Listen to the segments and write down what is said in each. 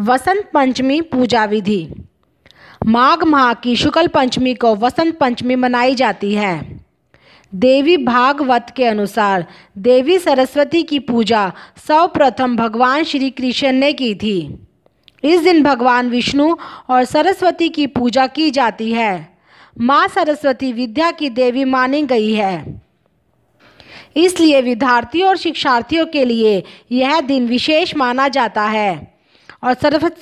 वसंत पंचमी पूजा विधि माघ माह की शुक्ल पंचमी को वसंत पंचमी मनाई जाती है देवी भागवत के अनुसार देवी सरस्वती की पूजा सर्वप्रथम भगवान श्री कृष्ण ने की थी इस दिन भगवान विष्णु और सरस्वती की पूजा की जाती है माँ सरस्वती विद्या की देवी मानी गई है इसलिए विद्यार्थियों और शिक्षार्थियों के लिए यह दिन विशेष माना जाता है और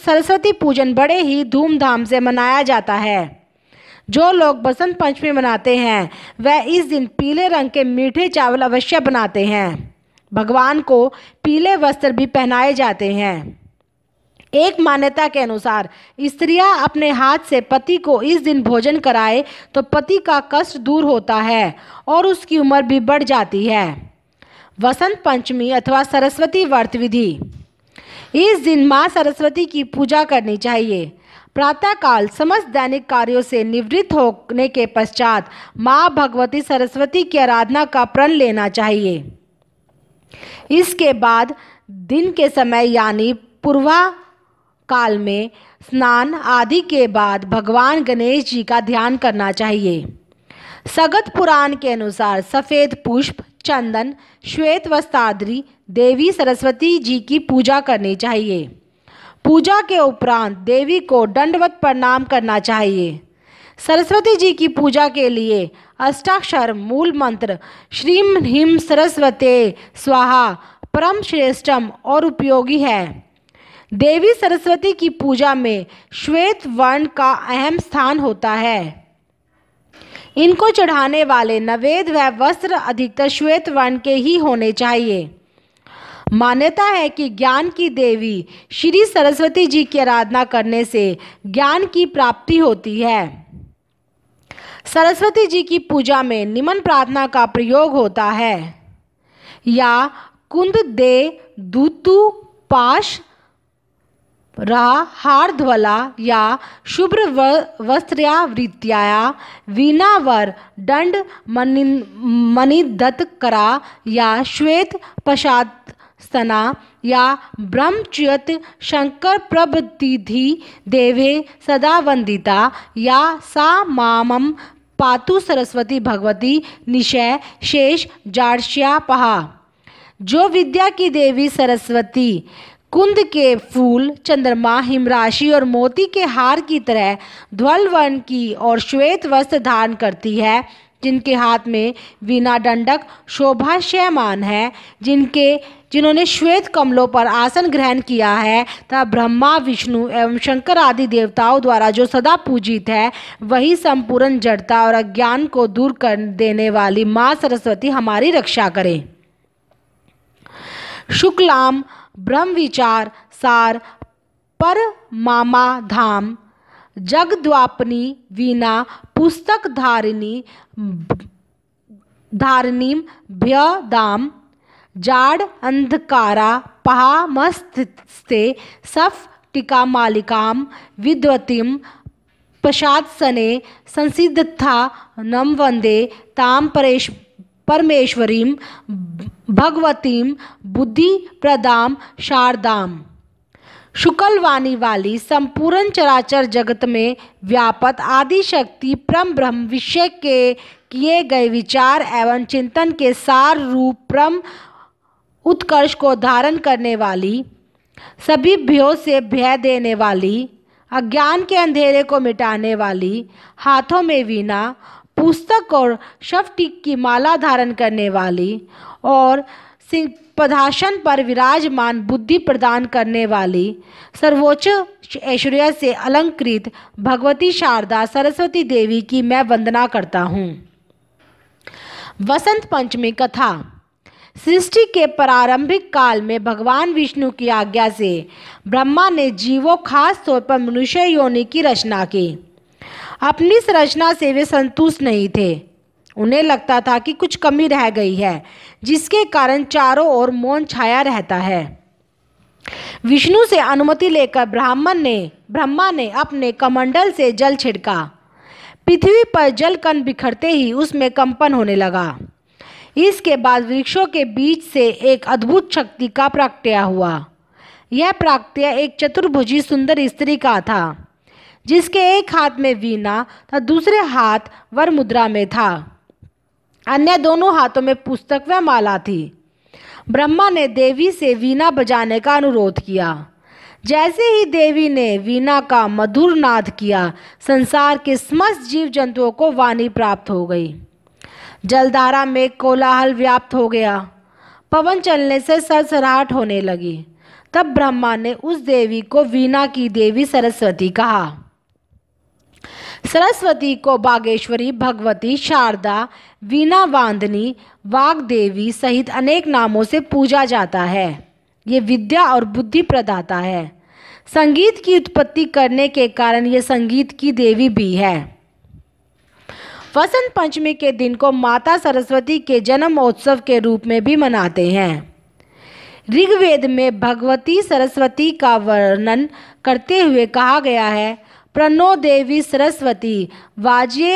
सरस्वती पूजन बड़े ही धूमधाम से मनाया जाता है जो लोग बसंत पंचमी मनाते हैं वह इस दिन पीले रंग के मीठे चावल अवश्य बनाते हैं भगवान को पीले वस्त्र भी पहनाए जाते हैं एक मान्यता के अनुसार स्त्रियां अपने हाथ से पति को इस दिन भोजन कराए तो पति का कष्ट दूर होता है और उसकी उम्र भी बढ़ जाती है वसंत पंचमी अथवा सरस्वती व्रत विधि इस दिन माँ सरस्वती की पूजा करनी चाहिए प्रातःकाल समस्त दैनिक कार्यों से निवृत्त होने के पश्चात माँ भगवती सरस्वती की आराधना का प्रण लेना चाहिए इसके बाद दिन के समय यानी पूर्वा काल में स्नान आदि के बाद भगवान गणेश जी का ध्यान करना चाहिए सगत पुराण के अनुसार सफ़ेद पुष्प चंदन श्वेत वस्ताद्री देवी सरस्वती जी की पूजा करनी चाहिए पूजा के उपरांत देवी को दंडवत प्रणाम करना चाहिए सरस्वती जी की पूजा के लिए अष्टाक्षर मूल मंत्र श्रीम ह्रीम सरस्वते स्वाहा परम श्रेष्ठम और उपयोगी है देवी सरस्वती की पूजा में श्वेत वर्ण का अहम स्थान होता है इनको चढ़ाने वाले नवेद व वस्त्र अधिकतर श्वेत वर्ण के ही होने चाहिए मान्यता है कि ज्ञान की देवी श्री सरस्वती जी की आराधना करने से ज्ञान की प्राप्ति होती है सरस्वती जी की पूजा में निमन प्रार्थना का प्रयोग होता है या कुंद दे दूतु पाश रा हार या शुभ्र वस्त्रवृत्त्याया वीणावर दंड मनि करा या श्वेत पशात सना या ब्रह्मच्युत शंकर प्रभतिधि देवे सदा वंदिता या सा मामम पातु सरस्वती भगवती निशय शेष जाड़श्या पहा जो विद्या की देवी सरस्वती कुंद के फूल चंद्रमा हिमराशि और मोती के हार की तरह ध्वल वन की और श्वेत वस्त्र धारण करती है जिनके हाथ में वीणा दंडक शोभा है जिनके जिन्होंने श्वेत कमलों पर आसन ग्रहण किया है तथा ब्रह्मा विष्णु एवं शंकर आदि देवताओं द्वारा जो सदा पूजित है वही संपूर्ण जड़ता और अज्ञान को दूर कर देने वाली माँ सरस्वती हमारी रक्षा करें शुक्लाम ब्रह्म विचार सार पर मामा धाम जगद्वापनी वीणा पुस्तक धारिणी धारिणीं भ्यदां जाड अंधकारा पहामस्ते सफ टीका मालिकां विद्वतीं पश्चात्सने संसिद्धा नम वंदे ताम परेश भगवती बुद्धि प्रदाम शारदाम वाणी वाली संपूर्ण चराचर जगत में व्यापत आदि शक्ति परम ब्रह्म विषय के किए गए विचार एवं चिंतन के सार रूप परम उत्कर्ष को धारण करने वाली सभी भयो से भय देने वाली अज्ञान के अंधेरे को मिटाने वाली हाथों में वीणा पुस्तक और शव टिक की माला धारण करने वाली और सिंह पदाशन पर विराजमान बुद्धि प्रदान करने वाली सर्वोच्च ऐश्वर्य से अलंकृत भगवती शारदा सरस्वती देवी की मैं वंदना करता हूँ वसंत पंचमी कथा सृष्टि के प्रारंभिक काल में भगवान विष्णु की आज्ञा से ब्रह्मा ने जीवों खास तौर पर मनुष्य योनि की रचना की अपनी संरचना से वे संतुष्ट नहीं थे उन्हें लगता था कि कुछ कमी रह गई है जिसके कारण चारों ओर मौन छाया रहता है विष्णु से अनुमति लेकर ब्राह्मण ने ब्रह्मा ने अपने कमंडल से जल छिड़का पृथ्वी पर जल कण बिखरते ही उसमें कंपन होने लगा इसके बाद वृक्षों के बीच से एक अद्भुत शक्ति का प्राकट्य हुआ यह प्राकट्य एक चतुर्भुजी सुंदर स्त्री का था जिसके एक हाथ में वीणा तथा दूसरे हाथ वर मुद्रा में था अन्य दोनों हाथों में पुस्तक व माला थी ब्रह्मा ने देवी से वीणा बजाने का अनुरोध किया जैसे ही देवी ने वीणा का मधुर नाद किया संसार के समस्त जीव जंतुओं को वाणी प्राप्त हो गई जलधारा में कोलाहल व्याप्त हो गया पवन चलने से सरसराहट होने लगी तब ब्रह्मा ने उस देवी को वीणा की देवी सरस्वती कहा सरस्वती को बागेश्वरी भगवती शारदा वीणा वांदनी वागदेवी सहित अनेक नामों से पूजा जाता है ये विद्या और बुद्धि प्रदाता है संगीत की उत्पत्ति करने के कारण ये संगीत की देवी भी है वसंत पंचमी के दिन को माता सरस्वती के जन्मोत्सव के रूप में भी मनाते हैं ऋग्वेद में भगवती सरस्वती का वर्णन करते हुए कहा गया है प्रणो देवी सरस्वती वाजे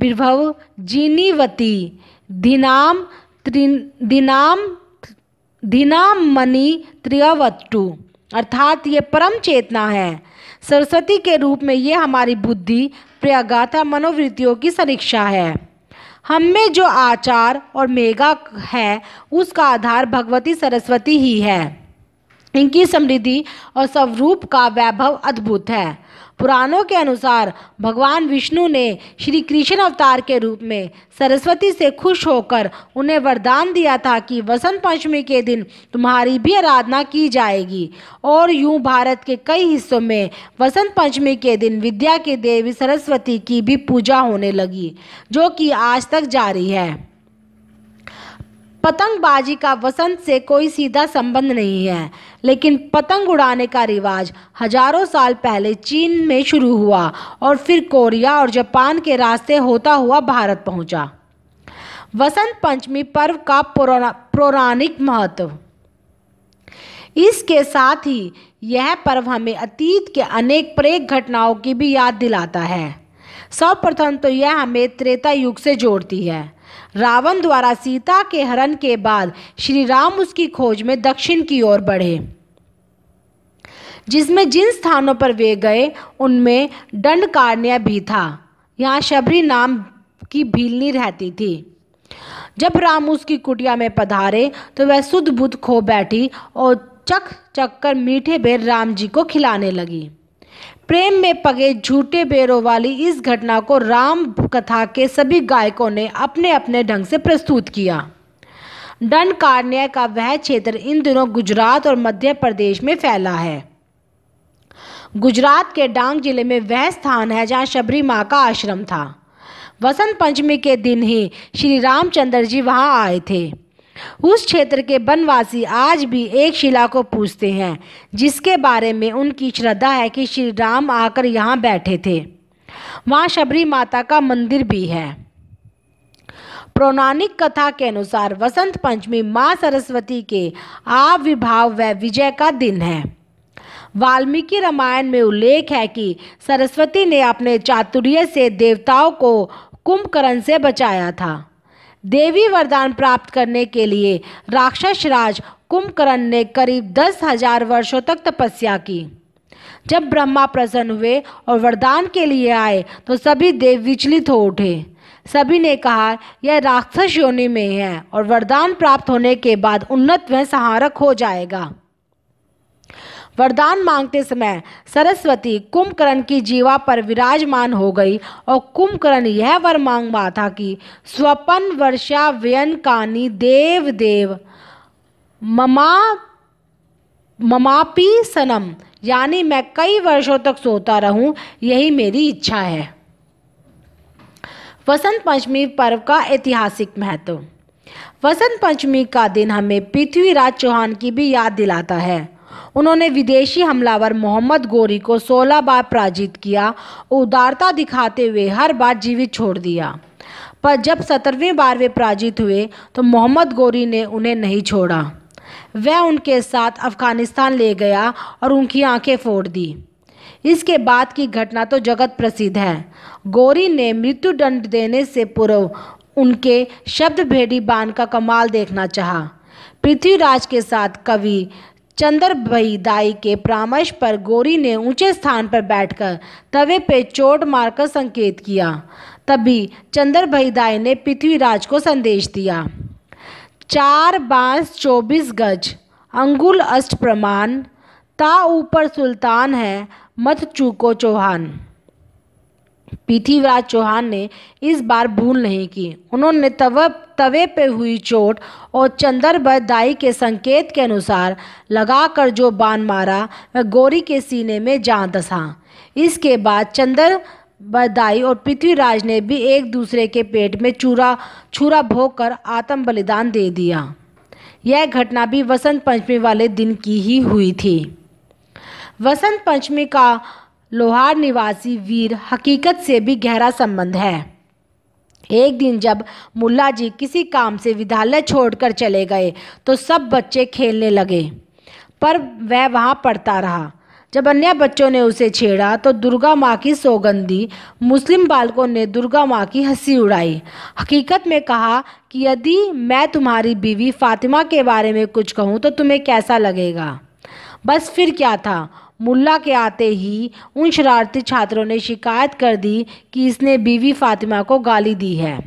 विभव जीनीवती दिनाम त्रिन दिनाम मणि त्रियवट्टु अर्थात ये परम चेतना है सरस्वती के रूप में ये हमारी बुद्धि प्रयागाथा मनोवृत्तियों की समीक्षा है हम में जो आचार और मेघा है उसका आधार भगवती सरस्वती ही है इनकी समृद्धि और स्वरूप का वैभव अद्भुत है पुराणों के अनुसार भगवान विष्णु ने श्री कृष्ण अवतार के रूप में सरस्वती से खुश होकर उन्हें वरदान दिया था कि वसंत पंचमी के दिन तुम्हारी भी आराधना की जाएगी और यूं भारत के कई हिस्सों में वसंत पंचमी के दिन विद्या की देवी सरस्वती की भी पूजा होने लगी जो कि आज तक जारी है पतंगबाजी का वसंत से कोई सीधा संबंध नहीं है लेकिन पतंग उड़ाने का रिवाज हजारों साल पहले चीन में शुरू हुआ और फिर कोरिया और जापान के रास्ते होता हुआ भारत पहुंचा। वसंत पंचमी पर्व का पौराणिक महत्व इसके साथ ही यह पर्व हमें अतीत के अनेक प्रेक घटनाओं की भी याद दिलाता है सर्वप्रथम तो यह हमें त्रेता युग से जोड़ती है रावण द्वारा सीता के हरण के बाद श्री राम उसकी खोज में दक्षिण की ओर बढ़े जिसमें जिन स्थानों पर वे गए उनमें दंडकारण्य भी था यहाँ शबरी नाम की भीलनी रहती थी जब राम उसकी कुटिया में पधारे तो वह शुद्ध बुद्ध खो बैठी और चक चक कर मीठे बेर राम जी को खिलाने लगी प्रेम में पगे झूठे बेरों वाली इस घटना को राम कथा के सभी गायकों ने अपने अपने ढंग से प्रस्तुत किया दंड कार्निया का वह क्षेत्र इन दिनों गुजरात और मध्य प्रदेश में फैला है गुजरात के डांग जिले में वह स्थान है जहाँ शबरी माँ का आश्रम था वसंत पंचमी के दिन ही श्री रामचंद्र जी वहाँ आए थे उस क्षेत्र के वनवासी आज भी एक शिला को पूछते हैं जिसके बारे में उनकी श्रद्धा है कि श्री राम आकर यहाँ बैठे थे वहाँ शबरी माता का मंदिर भी है पौराणिक कथा के अनुसार वसंत पंचमी माँ सरस्वती के आविर्भाव व विजय का दिन है वाल्मीकि रामायण में उल्लेख है कि सरस्वती ने अपने चातुर्य से देवताओं को कुंभकर्ण से बचाया था देवी वरदान प्राप्त करने के लिए राक्षस राज कुंभकर्ण ने करीब दस हजार वर्षों तक तपस्या की जब ब्रह्मा प्रसन्न हुए और वरदान के लिए आए तो सभी देव विचलित हो उठे सभी ने कहा यह राक्षस योनि में है और वरदान प्राप्त होने के बाद उन्नत व सहारक हो जाएगा वरदान मांगते समय सरस्वती कुंभकर्ण की जीवा पर विराजमान हो गई और कुंभकर्ण यह वर मांग रहा था कि स्वपन वर्षा व्यन कानी देव देव ममा ममापी सनम यानी मैं कई वर्षों तक सोता रहूं यही मेरी इच्छा है वसंत पंचमी पर्व का ऐतिहासिक महत्व वसंत पंचमी का दिन हमें पृथ्वीराज चौहान की भी याद दिलाता है उन्होंने विदेशी हमलावर मोहम्मद गोरी को 16 बार पराजित किया उदारता दिखाते हुए हर बार जीवित छोड़ दिया पर जब सत्रहवीं बार वे पराजित हुए तो मोहम्मद गोरी ने उन्हें नहीं छोड़ा वह उनके साथ अफगानिस्तान ले गया और उनकी आंखें फोड़ दी इसके बाद की घटना तो जगत प्रसिद्ध है गोरी ने मृत्यु दंड देने से पूर्व उनके शब्द भेड़ी बांध का कमाल देखना चाहा पृथ्वीराज के साथ कवि चंद्रभई दाई के परामर्श पर गौरी ने ऊंचे स्थान पर बैठकर तवे पे चोट मारकर संकेत किया तभी चंद्रभई दाई ने पृथ्वीराज को संदेश दिया चार बांस चौबीस गज अंगुल अष्ट प्रमाण ता ऊपर सुल्तान है मत चूको चौहान पृथ्वीराज चौहान ने इस बार भूल नहीं की उन्होंने तव तवे पे हुई चोट और बदाई के संकेत के अनुसार लगाकर जो बाण मारा वह गौरी के सीने में जा दसा इसके बाद चंदर बदाई और पृथ्वीराज ने भी एक दूसरे के पेट में चूरा छुरा भोग कर आत्म बलिदान दे दिया यह घटना भी वसंत पंचमी वाले दिन की ही हुई थी वसंत पंचमी का लोहार निवासी वीर हकीकत से भी गहरा संबंध है एक दिन जब मुल्ला जी किसी काम से विद्यालय छोड़कर चले गए तो सब बच्चे खेलने लगे पर वह वहाँ पढ़ता रहा जब अन्य बच्चों ने उसे छेड़ा तो दुर्गा माँ की सौगंधी मुस्लिम बालकों ने दुर्गा माँ की हंसी उड़ाई हकीकत में कहा कि यदि मैं तुम्हारी बीवी फातिमा के बारे में कुछ कहूँ तो तुम्हें कैसा लगेगा बस फिर क्या था मुल्ला के आते ही उन शरारती छात्रों ने शिकायत कर दी कि इसने बीवी फातिमा को गाली दी है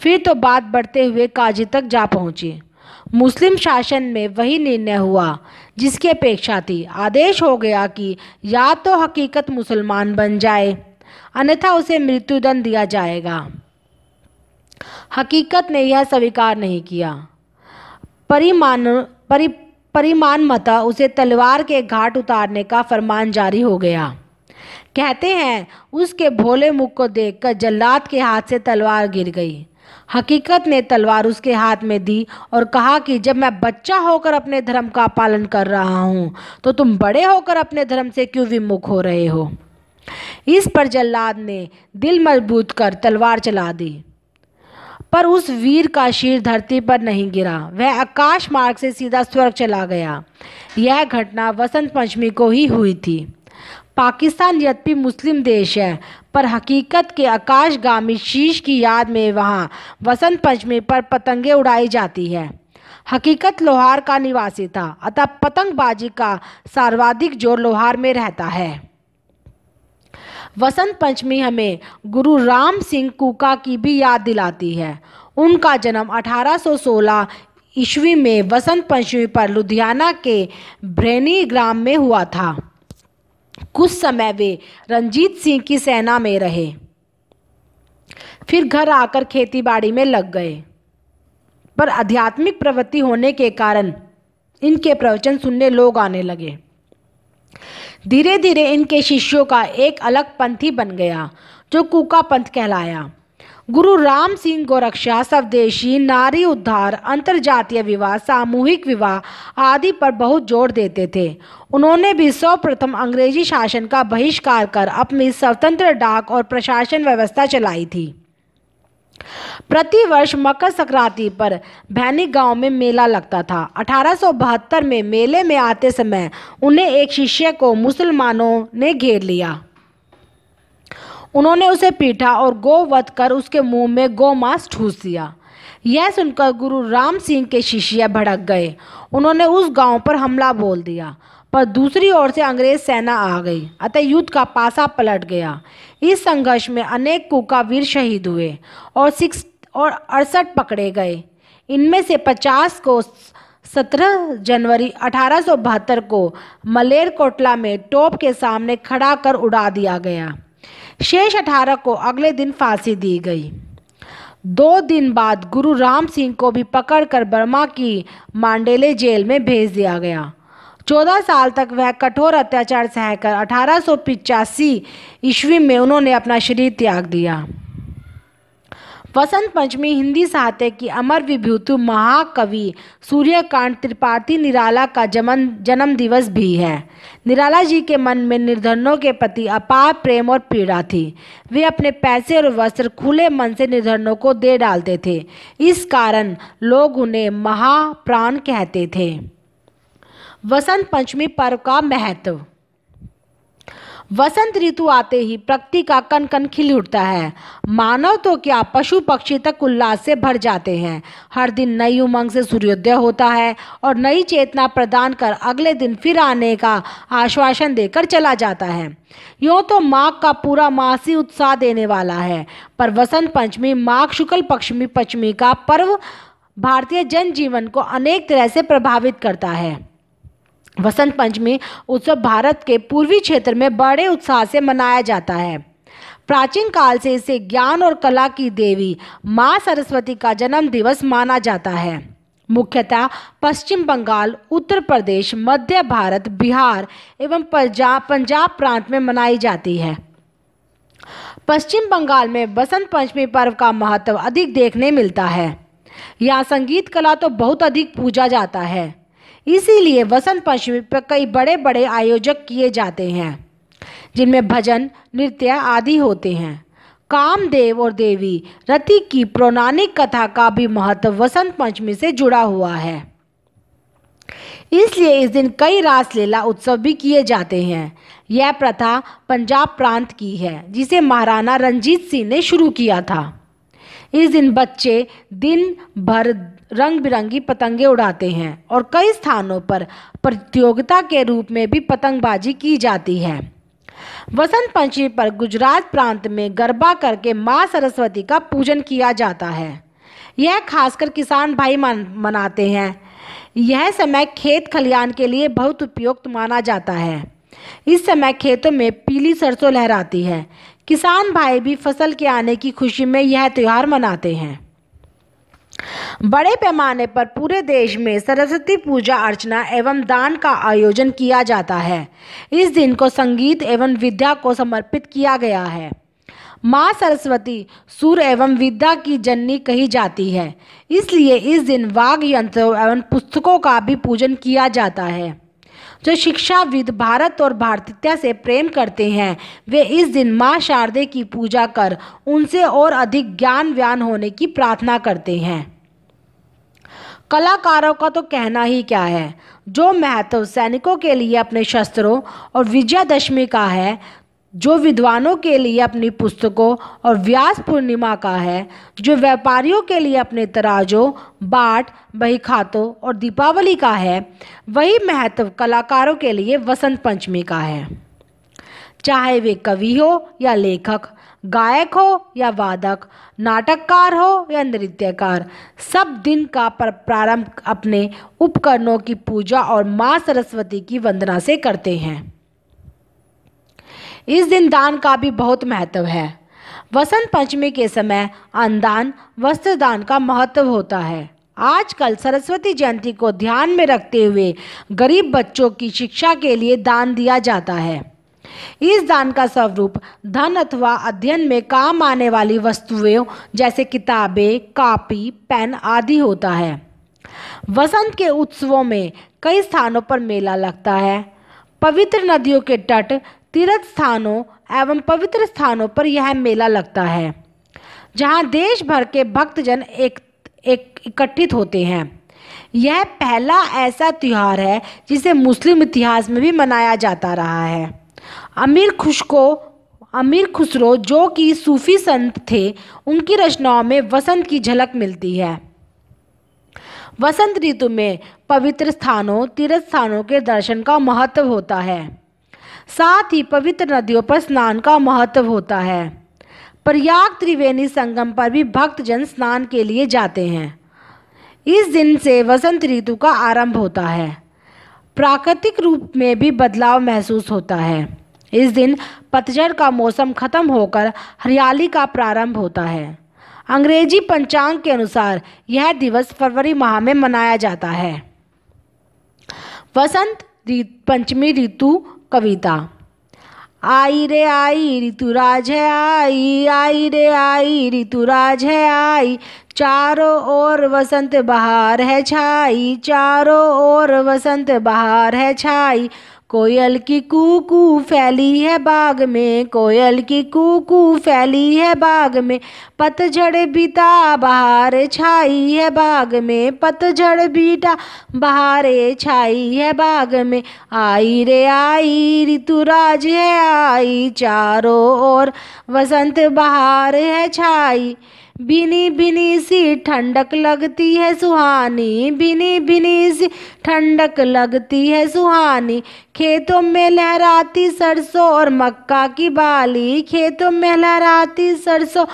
फिर तो बात बढ़ते हुए काजी तक जा पहुंची मुस्लिम शासन में वही निर्णय हुआ जिसकी अपेक्षा थी आदेश हो गया कि या तो हकीकत मुसलमान बन जाए अन्यथा उसे मृत्युदंड दिया जाएगा हकीकत ने यह स्वीकार नहीं किया परिमान परि परिमान मता उसे तलवार के घाट उतारने का फरमान जारी हो गया कहते हैं उसके भोले मुख को देखकर जल्लाद के हाथ से तलवार गिर गई हकीकत ने तलवार उसके हाथ में दी और कहा कि जब मैं बच्चा होकर अपने धर्म का पालन कर रहा हूँ तो तुम बड़े होकर अपने धर्म से क्यों विमुख हो रहे हो इस पर जल्लाद ने दिल मजबूत कर तलवार चला दी पर उस वीर का शीर धरती पर नहीं गिरा वह आकाश मार्ग से सीधा स्वर्ग चला गया यह घटना वसंत पंचमी को ही हुई थी पाकिस्तान यद्यपि मुस्लिम देश है पर हकीकत के आकाशगामी शीश की याद में वहाँ वसंत पंचमी पर पतंगे उड़ाई जाती है हकीकत लोहार का निवासी था अतः पतंगबाजी का सर्वाधिक जोर लोहार में रहता है वसंत पंचमी हमें गुरु राम सिंह कुका की भी याद दिलाती है उनका जन्म 1816 ईस्वी में वसंत पंचमी पर लुधियाना के भ्रेनी ग्राम में हुआ था कुछ समय वे रंजीत सिंह की सेना में रहे फिर घर आकर खेतीबाड़ी में लग गए पर आध्यात्मिक प्रवृत्ति होने के कारण इनके प्रवचन सुनने लोग आने लगे धीरे धीरे इनके शिष्यों का एक अलग पंथी बन गया जो कूका पंथ कहलाया गुरु राम सिंह गोरक्षा स्वदेशी नारी उद्धार अंतरजातीय विवाह सामूहिक विवाह आदि पर बहुत जोर देते थे उन्होंने भी सर्वप्रथम अंग्रेजी शासन का बहिष्कार कर अपनी स्वतंत्र डाक और प्रशासन व्यवस्था चलाई थी प्रति वर्ष मकर संक्रांति पर भैनी गांव में मेला लगता था अठारह में मेले में आते समय उन्हें एक शिष्य को मुसलमानों ने घेर लिया उन्होंने उसे पीटा और गोवध कर उसके मुंह में गोमांस ठूस दिया यह सुनकर गुरु राम सिंह के शिष्य भड़क गए उन्होंने उस गांव पर हमला बोल दिया पर दूसरी ओर से अंग्रेज सेना आ गई अतः युद्ध का पासा पलट गया इस संघर्ष में अनेक कुका वीर शहीद हुए और सिक्स और अड़सठ पकड़े गए इनमें से पचास को सत्रह जनवरी अठारह को मलेरकोटला में टोप के सामने खड़ा कर उड़ा दिया गया शेष अठारह को अगले दिन फांसी दी गई दो दिन बाद गुरु राम सिंह को भी पकड़कर बर्मा की मांडेले जेल में भेज दिया गया चौदह साल तक वह कठोर अत्याचार सहकर अठारह सौ ईस्वी में उन्होंने अपना शरीर त्याग दिया वसंत पंचमी हिंदी साहित्य की अमर विभूति महाकवि सूर्यकांत त्रिपाठी निराला का जमन जन्म दिवस भी है निराला जी के मन में निर्धनों के प्रति अपार प्रेम और पीड़ा थी वे अपने पैसे और वस्त्र खुले मन से निर्धनों को दे डालते थे इस कारण लोग उन्हें महाप्राण कहते थे वसंत पंचमी पर्व का महत्व वसंत ऋतु आते ही प्रकृति का कन कन खिल उठता है मानव तो क्या पशु पक्षी तक उल्लास से भर जाते हैं हर दिन नई उमंग से सूर्योदय होता है और नई चेतना प्रदान कर अगले दिन फिर आने का आश्वासन देकर चला जाता है यो तो माघ का पूरा मास ही उत्साह देने वाला है पर वसंत पंचमी माघ शुक्ल पक्षमी पंचमी का पर्व भारतीय जनजीवन को अनेक तरह से प्रभावित करता है वसंत पंचमी उत्सव भारत के पूर्वी क्षेत्र में बड़े उत्साह से मनाया जाता है प्राचीन काल से इसे ज्ञान और कला की देवी माँ सरस्वती का जन्म दिवस माना जाता है मुख्यतः पश्चिम बंगाल उत्तर प्रदेश मध्य भारत बिहार एवं पंजाब पंजाब प्रांत में मनाई जाती है पश्चिम बंगाल में बसंत पंचमी पर्व का महत्व अधिक देखने मिलता है यहाँ संगीत कला तो बहुत अधिक पूजा जाता है इसीलिए वसंत पंचमी पर कई बड़े बड़े आयोजक किए जाते हैं जिनमें भजन नृत्य आदि होते हैं कामदेव और देवी रति की पौराणिक कथा का भी महत्व वसंत पंचमी से जुड़ा हुआ है इसलिए इस दिन कई रासलीला उत्सव भी किए जाते हैं यह प्रथा पंजाब प्रांत की है जिसे महाराणा रंजीत सिंह ने शुरू किया था इस दिन बच्चे दिन भर रंग बिरंगी पतंगे उड़ाते हैं और कई स्थानों पर प्रतियोगिता के रूप में भी पतंगबाजी की जाती है वसंत पंचमी पर गुजरात प्रांत में गरबा करके माँ सरस्वती का पूजन किया जाता है यह खासकर किसान भाई मन, मनाते हैं यह समय खेत खलियान के लिए बहुत उपयुक्त माना जाता है इस समय खेतों में पीली सरसों लहराती है किसान भाई भी फसल के आने की खुशी में यह त्यौहार मनाते हैं बड़े पैमाने पर पूरे देश में सरस्वती पूजा अर्चना एवं दान का आयोजन किया जाता है इस दिन को संगीत एवं विद्या को समर्पित किया गया है माँ सरस्वती सुर एवं विद्या की जननी कही जाती है इसलिए इस दिन वाघ यंत्रों एवं पुस्तकों का भी पूजन किया जाता है जो शिक्षाविद भारत और भारतीयता से प्रेम करते हैं वे इस दिन माँ शारदे की पूजा कर उनसे और अधिक ज्ञान व्यान होने की प्रार्थना करते हैं कलाकारों का तो कहना ही क्या है जो महत्व सैनिकों के लिए अपने शस्त्रों और विजयादशमी का है जो विद्वानों के लिए अपनी पुस्तकों और व्यास पूर्णिमा का है जो व्यापारियों के लिए अपने तराजों बाट बही खातों और दीपावली का है वही महत्व कलाकारों के लिए वसंत पंचमी का है चाहे वे कवि हो या लेखक गायक हो या वादक नाटककार हो या नृत्यकार सब दिन का प्रारंभ अपने उपकरणों की पूजा और माँ सरस्वती की वंदना से करते हैं इस दिन दान का भी बहुत महत्व है वसंत पंचमी के समय अन्नदान वस्त्र दान का महत्व होता है आजकल सरस्वती जयंती को ध्यान में रखते हुए गरीब बच्चों की शिक्षा के लिए दान दिया जाता है इस दान का स्वरूप धन अथवा अध्ययन में काम आने वाली वस्तुओं जैसे किताबें कापी पेन आदि होता है वसंत के उत्सवों में कई स्थानों पर मेला लगता है पवित्र नदियों के तट तीर्थ स्थानों एवं पवित्र स्थानों पर यह मेला लगता है जहां देश भर के भक्तजन एक एक इकट्ठित होते हैं यह पहला ऐसा त्यौहार है जिसे मुस्लिम इतिहास में भी मनाया जाता रहा है अमीर खुशको अमीर खुसरो जो कि सूफी संत थे उनकी रचनाओं में वसंत की झलक मिलती है वसंत ऋतु में पवित्र स्थानों तीर्थ स्थानों के दर्शन का महत्व होता है साथ ही पवित्र नदियों पर स्नान का महत्व होता है प्रयाग त्रिवेणी संगम पर भी भक्तजन स्नान के लिए जाते हैं इस दिन से वसंत ऋतु का आरंभ होता है प्राकृतिक रूप में भी बदलाव महसूस होता है इस दिन पतझड़ का मौसम खत्म होकर हरियाली का प्रारंभ होता है अंग्रेजी पंचांग के अनुसार यह दिवस फरवरी माह में मनाया जाता है वसंत पंचमी ऋतु कविता आई रे आई ऋतुराज है आई आई रे आई ऋतुराज है आई चारों ओर वसंत बहार है छाई चारों ओर वसंत बहार है छाई कोयल की कूकू फैली है बाग में कोयल की कुकू फैली है बाग में पतझड़ बीता बहार छाई है बाग में पतझड़ बीटा बहारे छाई है बाग में आई रे आई ऋतुराज है आई चारों ओर वसंत बहार है छाई बिनी बिनी सी ठंडक लगती है सुहानी बिनी बिनी सी ठंडक लगती है सुहानी खेतों में लहराती सरसों और मक्का की बाली खेतों में लहराती सरसों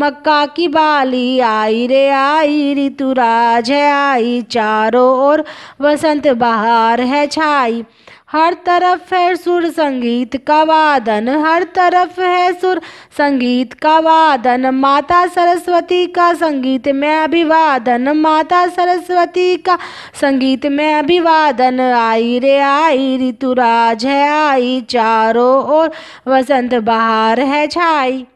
मक्का की बाली आई रे आई ऋतुराज है आई चारों ओर बसंत बहार है छाई हर तरफ है सुर संगीत का वादन हर तरफ है सुर संगीत का वादन माता सरस्वती का संगीत में अभिवादन माता सरस्वती का संगीत में अभिवादन आई रे आई ऋतुराज है आई चारों ओर वसंत बहार है छाई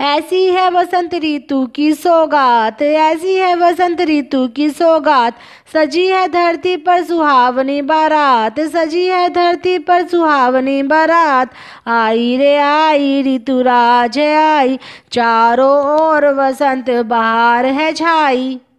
ऐसी है बसंत ऋतु की सौगात ऐसी है बसंत ऋतु की सौगात सजी है धरती पर सुहावनी बारात सजी है धरती पर सुहावनी बारात आई रे आई ऋतु राज आई चारों ओर बसंत बहार है छाई